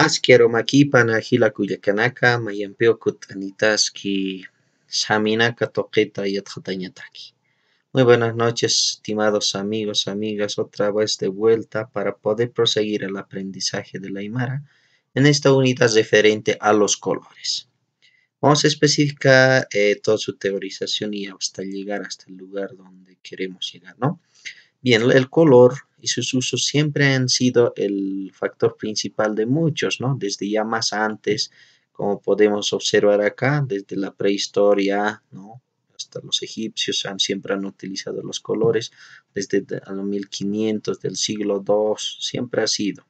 Muy buenas noches, estimados amigos, amigas, otra vez de vuelta para poder proseguir el aprendizaje de la Aymara en esta unidad referente a los colores. Vamos a especificar eh, toda su teorización y hasta llegar hasta el lugar donde queremos llegar, ¿no? Bien, el color y sus usos siempre han sido el factor principal de muchos, ¿no? Desde ya más antes, como podemos observar acá, desde la prehistoria, ¿no? Hasta los egipcios han, siempre han utilizado los colores, desde los 1500 del siglo II, siempre ha sido.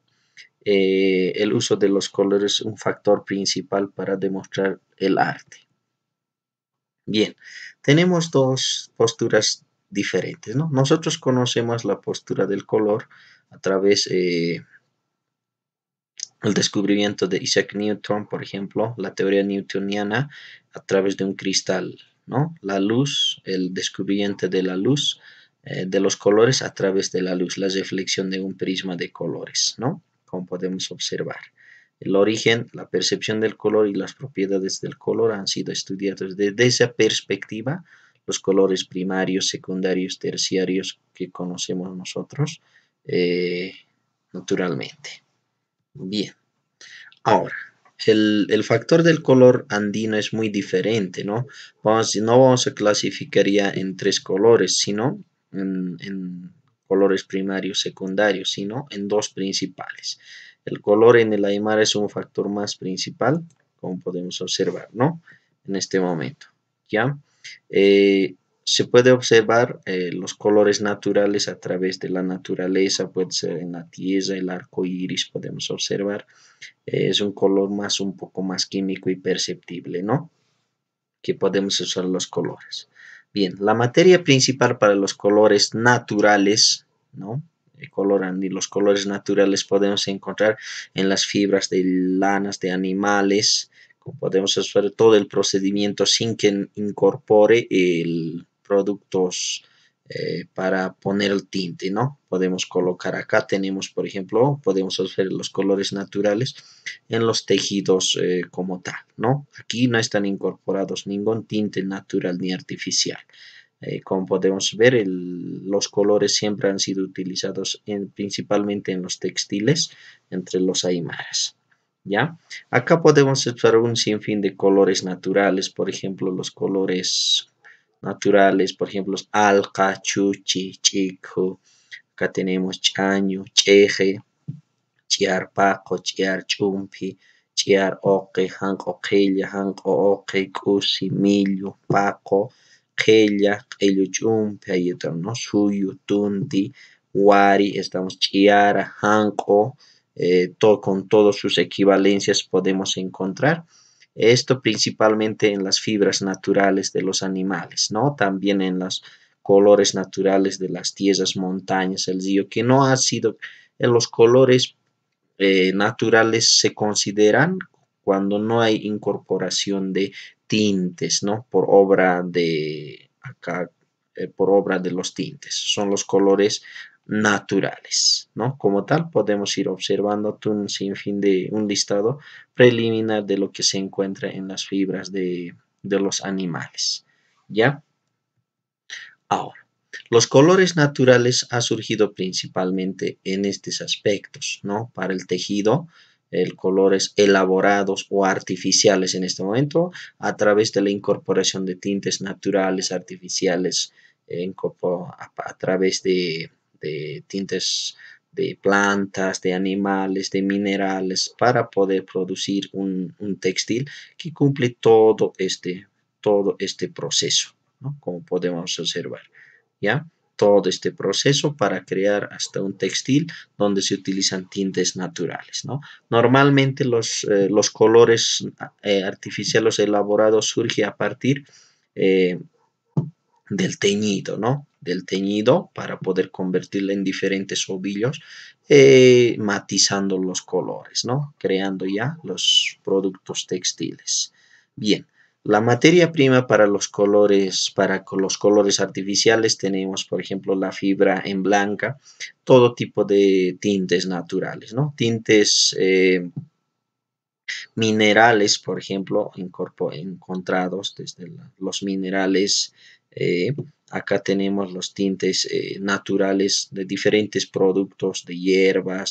Eh, el uso de los colores un factor principal para demostrar el arte. Bien, tenemos dos posturas diferentes. Nosotros conocemos la postura del color a través del eh, descubrimiento de Isaac Newton, por ejemplo, la teoría newtoniana a través de un cristal. ¿no? La luz, el descubrimiento de la luz, eh, de los colores a través de la luz, la reflexión de un prisma de colores, ¿no? como podemos observar. El origen, la percepción del color y las propiedades del color han sido estudiados desde esa perspectiva los colores primarios, secundarios, terciarios que conocemos nosotros eh, naturalmente. Bien, ahora, el, factor del color andino es muy diferente, ¿no? Vamos, no vamos a clasificar ya en tres colores, sino en, en colores primarios, secundarios, sino en dos principales. El color en el Aymara es un factor más principal, como podemos observar, ¿no? En este momento, ¿ya? Eh, se puede observar eh, los colores naturales a través de la naturaleza, puede ser en la tierra, el arco iris podemos observar. Eh, es un color más, un poco más químico y perceptible, ¿no? Que podemos usar los colores. Bien, la materia principal para los colores naturales, ¿no? colorando los colores naturales podemos encontrar en las fibras de lanas de animales, podemos hacer todo el procedimiento sin que incorpore el productos eh, para poner el tinte, ¿no? Podemos colocar acá, tenemos por ejemplo, podemos hacer los colores naturales en los tejidos eh, como tal, ¿no? Aquí no están incorporados ningún tinte natural ni artificial. Eh, como podemos ver, los colores siempre han sido utilizados principalmente en los textiles entre los aymaras. ¿ya? Acá podemos usar un sinfín de colores naturales, por ejemplo, los colores naturales, por ejemplo, alca, chuchi, chico, acá tenemos chaño, cheje, chiar paco, chiar chumpi, chiar oque, hanco quella, hanco oque, cusi, millo, paco, quella, quello chumpi, hay otro, ¿no? Suyo, tunti, wari, estamos chiara, hanco, eh, con todas sus equivalencias podemos encontrar. Esto principalmente en las fibras naturales de los animales, ¿no? También en los colores naturales de las tierras, montañas, el río, que no ha sido, en eh, los colores eh, naturales se consideran cuando no hay incorporación de tintes, ¿no? Por obra de acá, por obra de los tintes. Son los colores naturales, ¿no? Como tal, podemos ir observando un sinfín de un listado preliminar de lo que se encuentra en las fibras de, los animales, ¿ya? Ahora, los colores naturales han surgido principalmente en estos aspectos, ¿no? Para el tejido, el colores elaborados o artificiales en este momento a través de la incorporación de tintes naturales, artificiales, eh, a través de de tintes de plantas, de animales, de minerales, para poder producir un, textil que cumple todo este, todo este proceso, como podemos observar. ¿ya? Todo este proceso para crear hasta un textil donde se utilizan tintes naturales. ¿no? Normalmente los, eh, los colores eh, artificiales elaborados surgen a partir eh, del teñido, ¿no? Del teñido para poder convertirla en diferentes ovillos, eh, matizando los colores, ¿no? Creando ya los productos textiles. Bien, la materia prima para los colores, para los colores artificiales tenemos, por ejemplo, la fibra en blanca, todo tipo de tintes naturales, ¿no? Tintes eh, minerales, por ejemplo, encontrados desde los minerales eh, acá tenemos los tintes eh, naturales de diferentes productos, de hierbas,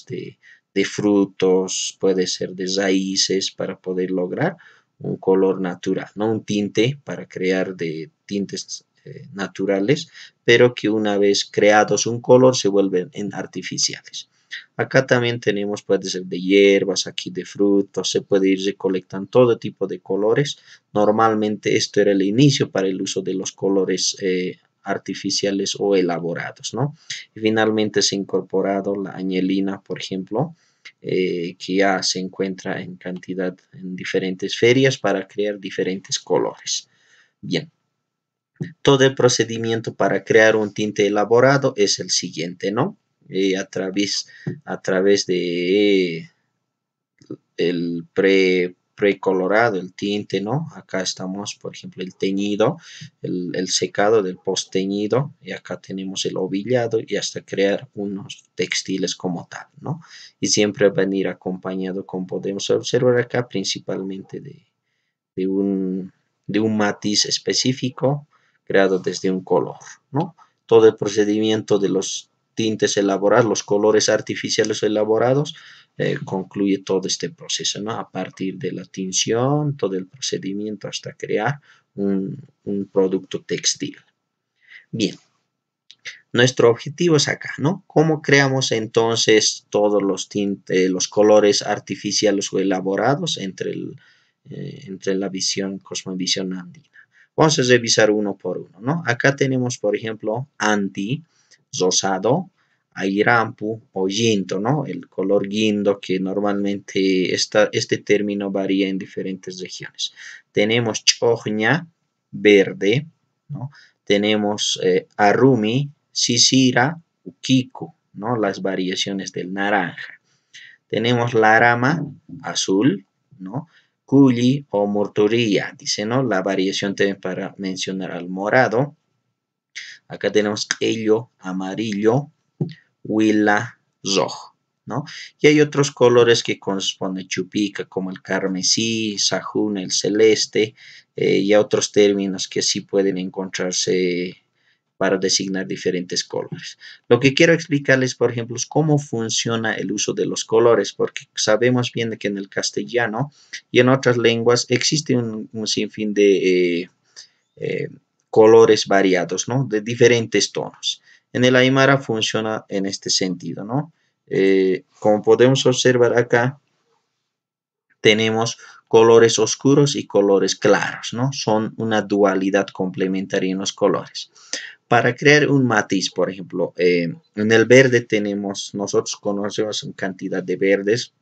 de, frutos, puede ser de raíces para poder lograr un color natural, no un tinte para crear de tintes eh, naturales, pero que una vez creados un color se vuelven artificiales. Acá también tenemos, puede ser de hierbas, aquí de frutos, se puede ir recolectando todo tipo de colores. Normalmente esto era el inicio para el uso de los colores eh, artificiales o elaborados, ¿no? finalmente se ha incorporado la añelina, por ejemplo, eh, que ya se encuentra en cantidad en diferentes ferias para crear diferentes colores. Bien. Todo el procedimiento para crear un tinte elaborado es el siguiente, ¿no? Eh, a, través, a través de el pre, precolorado, el tinte, ¿no? Acá estamos, por ejemplo, el teñido, el, secado del post teñido, y acá tenemos el ovillado y hasta crear unos textiles como tal, ¿no? Y siempre venir a acompañado, como podemos observar acá, principalmente de, un, de un matiz específico creado desde un color, ¿no? Todo el procedimiento de los tintes elaborados, los colores artificiales elaborados, eh, concluye todo este proceso, ¿no? A partir de la tinción, todo el procedimiento hasta crear un, producto textil. Bien, nuestro objetivo es acá, ¿no? ¿Cómo creamos entonces todos los, tintes, los colores artificiales o elaborados entre, eh, entre la visión, cosmovisión andina? Vamos a revisar uno por uno, ¿no? Acá tenemos, por ejemplo, Andi, Zosado, airampu o yinto, ¿no? El color guindo que normalmente esta, este término varía en diferentes regiones. Tenemos chojña, verde, ¿no? Tenemos eh, arumi, sisira, ukiku, ¿no? Las variaciones del naranja. Tenemos larama, azul, ¿no? o morturía, dice, ¿no? La variación también para mencionar al morado. Acá tenemos ello, amarillo, huila, rojo. ¿no? Y hay otros colores que corresponden chupica, como el carmesí, sajún, el celeste, eh, y otros términos que sí pueden encontrarse para designar diferentes colores. Lo que quiero explicarles, por ejemplo, es cómo funciona el uso de los colores, porque sabemos bien que en el castellano y en otras lenguas existe un, sinfín de... Eh, eh, colores variados, ¿no? De diferentes tonos. En el Aymara funciona en este sentido, ¿no? Eh, como podemos observar acá, tenemos colores oscuros y colores claros, ¿no? Son una dualidad complementaria en los colores. Para crear un matiz, por ejemplo, eh, en el verde tenemos, nosotros conocemos cantidad de verdes,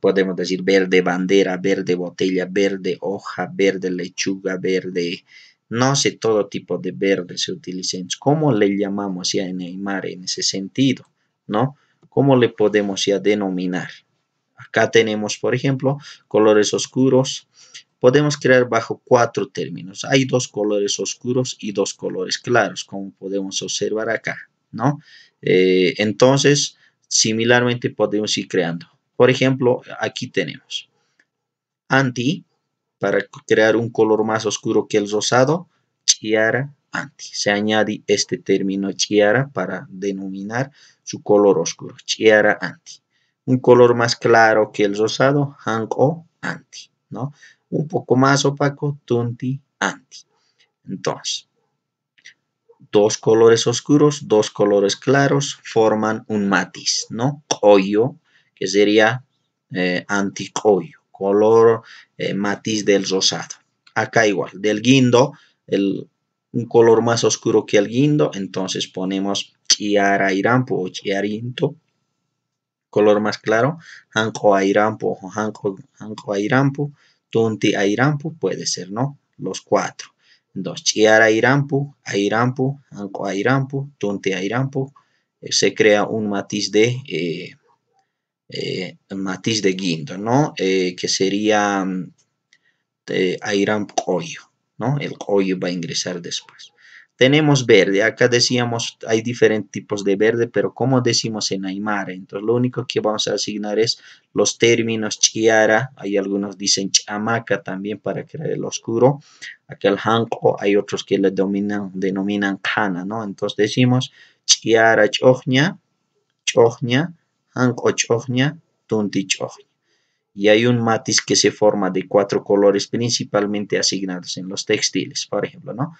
podemos decir verde bandera, verde botella, verde hoja, verde lechuga, verde no sé todo tipo de verde se utiliza, cómo le llamamos ya en en ese sentido, ¿no? ¿Cómo le podemos ya denominar? Acá tenemos, por ejemplo, colores oscuros. Podemos crear bajo cuatro términos. Hay dos colores oscuros y dos colores claros, como podemos observar acá, ¿no? Eh, entonces, similarmente podemos ir creando. Por ejemplo, aquí tenemos anti, para crear un color más oscuro que el rosado, chiara anti. Se añade este término chiara para denominar su color oscuro, chiara anti. Un color más claro que el rosado, o anti, ¿no? Un poco más opaco, tunti anti. Entonces, dos colores oscuros, dos colores claros forman un matiz, ¿no? Coyo, que sería eh, anti-coyo color eh, matiz del rosado. Acá igual, del guindo, el, un color más oscuro que el guindo, entonces ponemos irampu o chiarinto, color más claro, Anco airampo o anco tunti airampo, puede ser, ¿no? Los cuatro. Entonces, chiara airampo, anco airampo, tunti airampo, eh, se crea un matiz de... Eh, eh, matiz de guindo, ¿no? Eh, que sería mm, Airam Koyo, ¿no? El Koyo va a ingresar después. Tenemos verde, acá decíamos hay diferentes tipos de verde, pero como decimos en Aymara, entonces lo único que vamos a asignar es los términos chiara, hay algunos dicen chamaca también para crear el oscuro, acá el hay otros que le denominan cana, ¿no? Entonces decimos chiara chojña, chojña, y hay un matiz que se forma de cuatro colores principalmente asignados en los textiles. Por ejemplo, ¿no?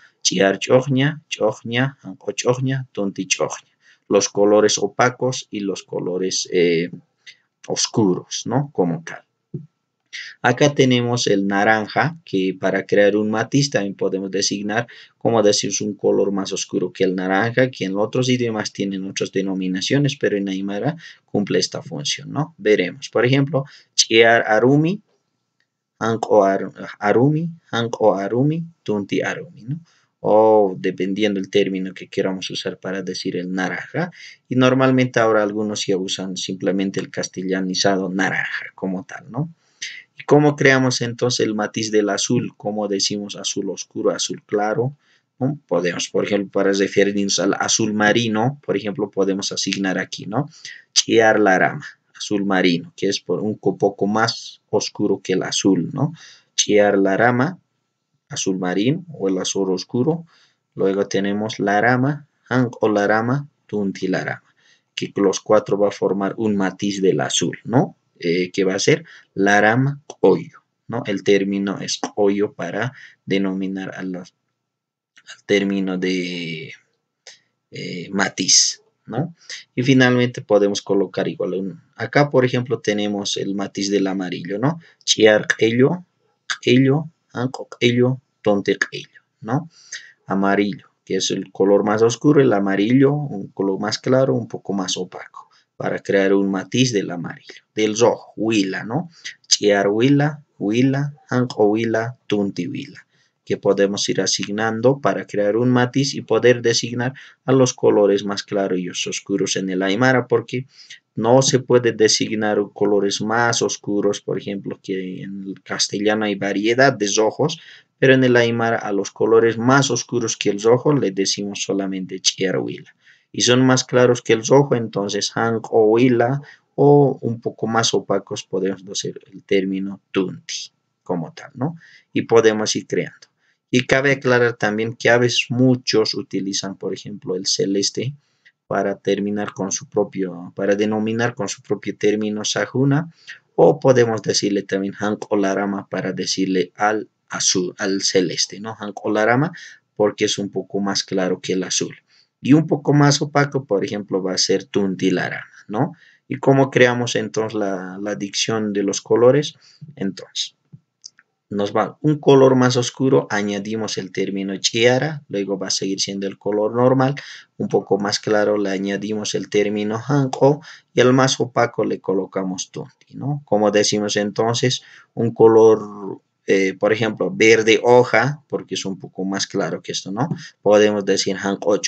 Los colores opacos y los colores eh, oscuros, ¿no? Como cal. Acá tenemos el naranja, que para crear un matiz también podemos designar, como decir, un color más oscuro que el naranja, que en otros idiomas tienen otras denominaciones, pero en Aymara cumple esta función, ¿no? Veremos. Por ejemplo, chiar arumi, o arumi, o arumi, tunti arumi, ¿no? o dependiendo el término que queramos usar para decir el naranja. Y normalmente ahora algunos ya usan simplemente el castellanizado naranja como tal, ¿no? ¿Cómo creamos entonces el matiz del azul? Como decimos azul oscuro, azul claro. Podemos, por ejemplo, para referirnos al azul marino, por ejemplo, podemos asignar aquí, ¿no? Chiar la rama, azul marino, que es por un poco más oscuro que el azul, ¿no? Chiar la rama, azul marino o el azul oscuro. Luego tenemos la rama, o la rama, tunti la que los cuatro va a formar un matiz del azul, ¿no? Eh, que va a ser Laram hoyo, ¿no? El término es hoyo para denominar a los, al término de eh, matiz. ¿no? Y finalmente podemos colocar igual. acá, por ejemplo, tenemos el matiz del amarillo, ¿no? Chiar ello, ello, ¿ah? ello, tonte ello, ¿no? Amarillo, que es el color más oscuro, el amarillo, un color más claro, un poco más opaco para crear un matiz del amarillo, del rojo, huila, ¿no? Chiar huila, huila, tuntivila huila, que podemos ir asignando para crear un matiz y poder designar a los colores más claros y oscuros en el Aymara, porque no se puede designar colores más oscuros, por ejemplo, que en el castellano hay variedad de ojos, pero en el Aymara a los colores más oscuros que el rojo le decimos solamente chiarhuila y son más claros que el rojo, entonces hank o hila o un poco más opacos podemos decir el término tunti como tal, ¿no? Y podemos ir creando. Y cabe aclarar también que a veces muchos utilizan, por ejemplo, el celeste para terminar con su propio, para denominar con su propio término sajuna, o podemos decirle también hank o larama para decirle al azul, al celeste, ¿no? Hank o rama, porque es un poco más claro que el azul y un poco más opaco, por ejemplo, va a ser tundilara, ¿no? ¿Y cómo creamos entonces la, dicción de los colores? Entonces, nos va un color más oscuro, añadimos el término chiara, luego va a seguir siendo el color normal, un poco más claro le añadimos el término hanko y al más opaco le colocamos tunti, ¿no? Como decimos entonces, un color eh, por ejemplo, verde hoja, porque es un poco más claro que esto, ¿no? Podemos decir hank o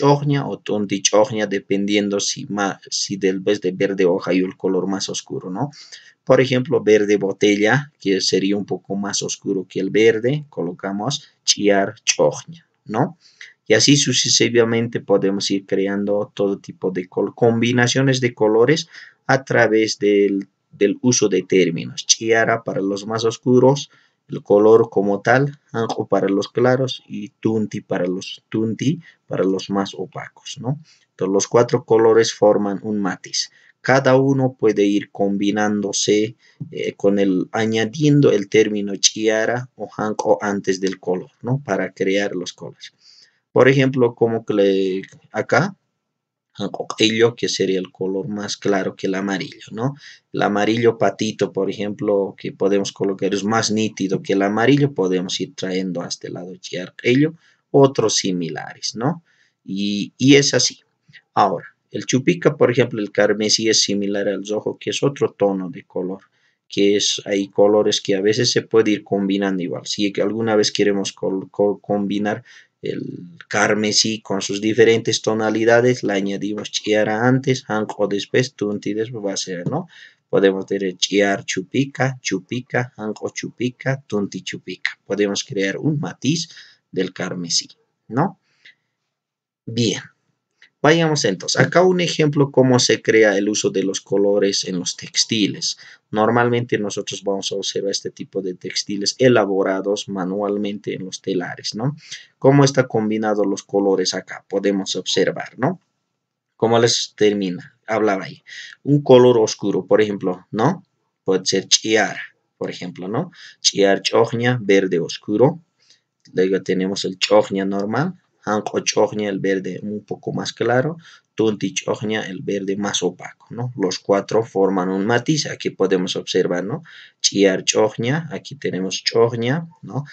tontich dependiendo si, si del de verde hoja y el color más oscuro, ¿no? Por ejemplo, verde botella, que sería un poco más oscuro que el verde, colocamos chiar choña ¿no? Y así sucesivamente podemos ir creando todo tipo de combinaciones de colores a través del, del uso de términos. Chiara para los más oscuros, el color como tal, anjo para los claros y tunti para los, tunti para los más opacos, ¿no? Entonces los cuatro colores forman un matiz. Cada uno puede ir combinándose eh, con el, añadiendo el término chiara o hanko antes del color, ¿no? Para crear los colores. Por ejemplo, como que le, acá ello que sería el color más claro que el amarillo, ¿no? El amarillo patito, por ejemplo, que podemos colocar es más nítido que el amarillo, podemos ir trayendo hasta el lado ello otros similares, ¿no? Y, es así. Ahora, el chupica, por ejemplo, el carmesí es similar al zojo que es otro tono de color que es, hay colores que a veces se puede ir combinando igual. Si alguna vez queremos combinar el carmesí con sus diferentes tonalidades, la añadimos chiara antes, anjo después, tunti después va a ser, ¿no? Podemos tener chiar chupica, chupica, anjo, chupica, tunti chupica. Podemos crear un matiz del carmesí, ¿no? Bien. Vayamos entonces, acá un ejemplo cómo se crea el uso de los colores en los textiles. Normalmente nosotros vamos a observar este tipo de textiles elaborados manualmente en los telares, ¿no? Cómo están combinados los colores acá, podemos observar, ¿no? Cómo les termina, hablaba ahí. Un color oscuro, por ejemplo, ¿no? Puede ser chiar, por ejemplo, ¿no? Chiar chojña, verde oscuro. Luego tenemos el chojña normal, choña el verde un poco más claro, Tuntichogna el verde más opaco, ¿no? Los cuatro forman un matiz, aquí podemos observar, ¿no? CHIAR choña aquí tenemos choña ¿no?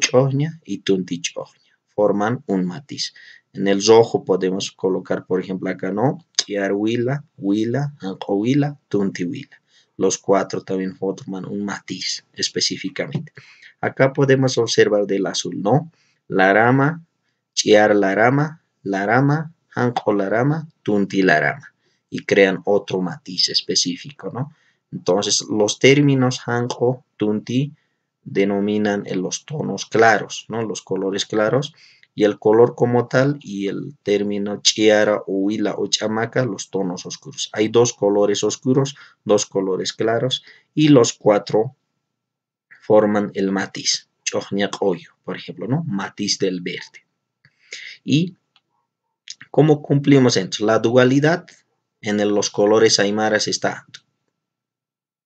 choña y Tuntichogna forman un matiz. En el ZOJO podemos colocar, por ejemplo, acá, ¿no? CHIAR Huila, TUNTI HUILA. Los cuatro también forman un matiz específicamente. Acá podemos observar del azul, ¿no? La rama, la la la rama, rama, rama, tunti la rama. y crean otro matiz específico, ¿no? Entonces, los términos Hanjo, Tunti denominan los tonos claros, ¿no? Los colores claros y el color como tal y el término chiara o huila o chamaca, los tonos oscuros. Hay dos colores oscuros, dos colores claros y los cuatro forman el matiz. Chojniak hoyo, por ejemplo, ¿no? Matiz del verde y cómo cumplimos entre la dualidad en los colores aymaras está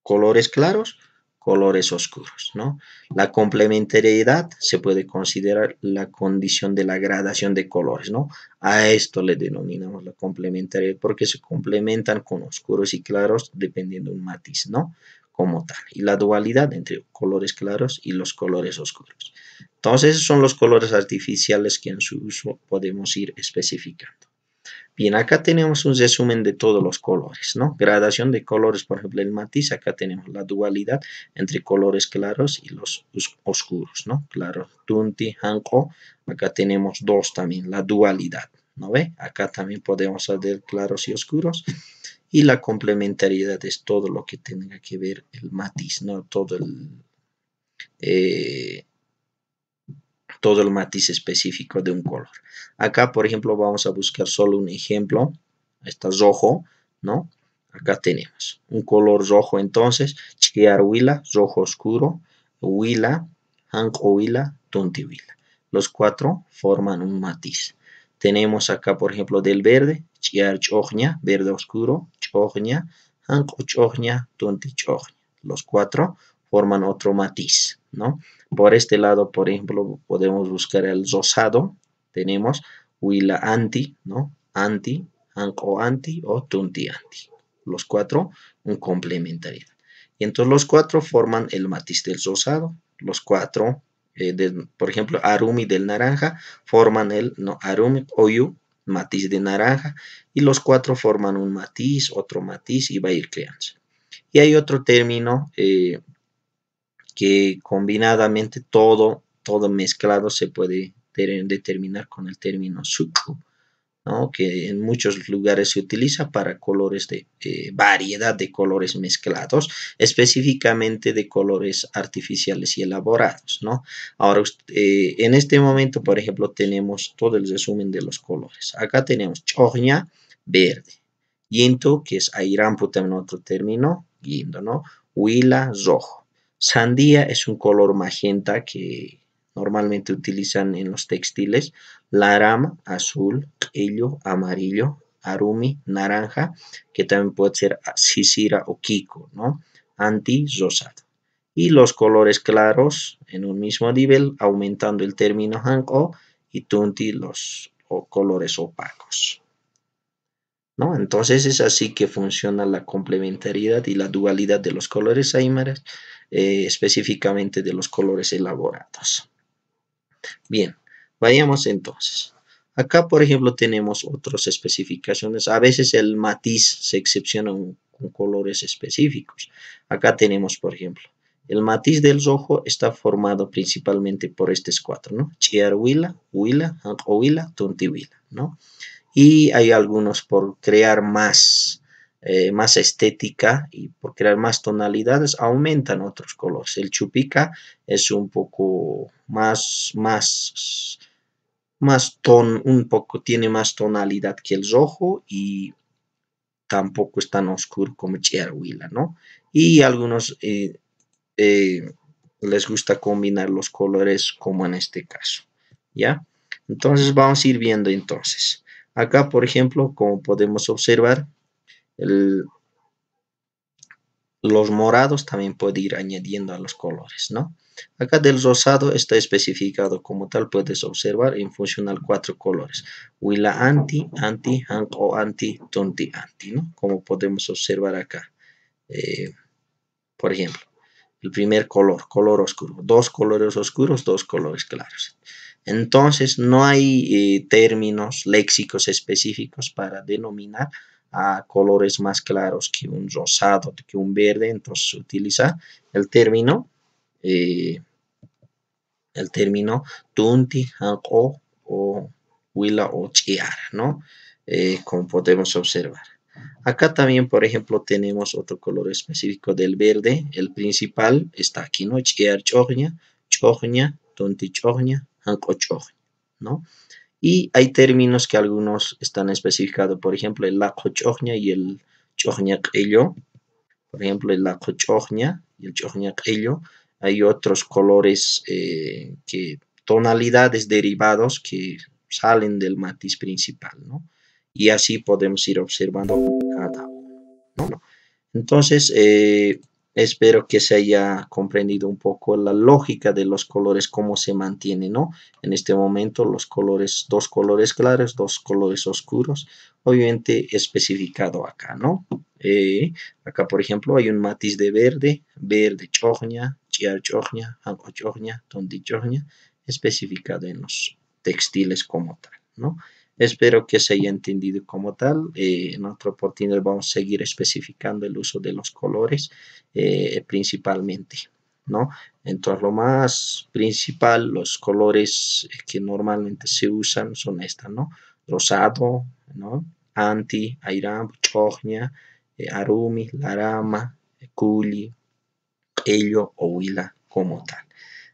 colores claros colores oscuros ¿no? la complementariedad se puede considerar la condición de la gradación de colores ¿no? a esto le denominamos la complementariedad porque se complementan con oscuros y claros dependiendo un matiz ¿no? como tal y la dualidad entre colores claros y los colores oscuros. Entonces esos son los colores artificiales que en su uso podemos ir especificando. Bien, acá tenemos un resumen de todos los colores, ¿no? Gradación de colores, por ejemplo, el matiz, acá tenemos la dualidad entre colores claros y los oscuros, ¿no? Claro, Tunti, Hanko, acá tenemos dos también, la dualidad, ¿no ve? Acá también podemos hacer claros y oscuros y la complementariedad es todo lo que tenga que ver el matiz, ¿no? Todo el, eh, todo el matiz específico de un color. Acá, por ejemplo, vamos a buscar solo un ejemplo. Está rojo, ¿no? Acá tenemos un color rojo entonces, chiquear huila, rojo oscuro, huila, hanco huila, tonti huila. Los cuatro forman un matiz. Tenemos acá, por ejemplo, del verde, chiar Chojña, verde oscuro, Chojña, Anco Chojña, Tunti Los cuatro forman otro matiz, ¿no? Por este lado, por ejemplo, podemos buscar el rosado. Tenemos huila anti, ¿no? Anti, Anco anti o Tunti anti. Los cuatro, un complementariedad. Y entonces los cuatro forman el matiz del rosado. Los cuatro eh, por ejemplo, arumi del naranja, forman el no, arumi oyu, matiz de naranja, y los cuatro forman un matiz, otro matiz, y va a ir creándose. Y hay otro término eh, que combinadamente todo, todo mezclado se puede determinar con el término suku que en muchos lugares se utiliza para colores de eh, variedad de colores mezclados, específicamente de colores artificiales y elaborados. ¿no? Ahora, eh, en este momento, por ejemplo, tenemos todo el resumen de los colores. Acá tenemos choña, verde, yinto, que es airampo, en otro término, guindo, ¿no? huila, rojo. Sandía es un color magenta que normalmente utilizan en los textiles, la azul, ello amarillo, arumi naranja, que también puede ser sisira o kiko, ¿no? anti rosado. Y los colores claros en un mismo nivel, aumentando el término hanko y tunti los o colores opacos. ¿No? Entonces es así que funciona la complementariedad y la dualidad de los colores aymaras, eh, específicamente de los colores elaborados. Bien, vayamos entonces. Acá, por ejemplo, tenemos otras especificaciones. A veces el matiz se excepciona con colores específicos. Acá tenemos, por ejemplo, el matiz del rojo está formado principalmente por estos cuatro, ¿no? Chiarhuila, Huila, Huila, Tontihuila, ¿no? Y hay algunos por crear más eh, más estética y por crear más tonalidades aumentan otros colores. El chupica es un poco más, más, más ton, un poco tiene más tonalidad que el rojo y tampoco es tan oscuro como Chiarhuila, ¿no? Y algunos eh, eh, les gusta combinar los colores como en este caso, ¿ya? Entonces vamos a ir viendo entonces. Acá, por ejemplo, como podemos observar, los morados también puede ir añadiendo a los colores, ¿no? Acá del rosado está especificado como tal, puedes observar en función al cuatro colores. Willa anti, anti, o anti, tonti anti, ¿no? Como podemos observar acá. Eh, por ejemplo, el primer color, color oscuro. Dos colores oscuros, dos colores claros. Entonces, no hay eh, términos léxicos específicos para denominar a colores más claros que un rosado, que un verde, entonces se utiliza el término eh, el término tunti o o huila o chiara, ¿no? Eh, como podemos observar. Acá también, por ejemplo, tenemos otro color específico del verde. El principal está aquí, ¿no? Chiar chogna, tunti chogna, ¿no? Y hay términos que algunos están especificados, por ejemplo, el lakochochña y el ello Por ejemplo, el cochoña y el ello Hay otros colores, eh, que, tonalidades derivados que salen del matiz principal, ¿no? Y así podemos ir observando cada uno. Entonces, eh, Espero que se haya comprendido un poco la lógica de los colores, cómo se mantiene, ¿no? En este momento los colores, dos colores claros, dos colores oscuros, obviamente especificado acá, ¿no? Eh, acá, por ejemplo, hay un matiz de verde, verde chojña, chiar chogna, algo chogna, tondi chojña, especificado en los textiles como tal, ¿no? Espero que se haya entendido como tal. Eh, en otra oportunidad vamos a seguir especificando el uso de los colores eh, principalmente. ¿no? Entonces lo más principal, los colores que normalmente se usan son estos. ¿no? Rosado, ¿no? Anti, Airam, Chogna, eh, Arumi, Larama, Kuli, Ello o Huila como tal.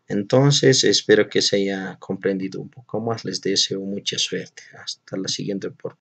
Entonces, espero que se haya comprendido un poco más. Les deseo mucha suerte. Hasta la siguiente oportunidad.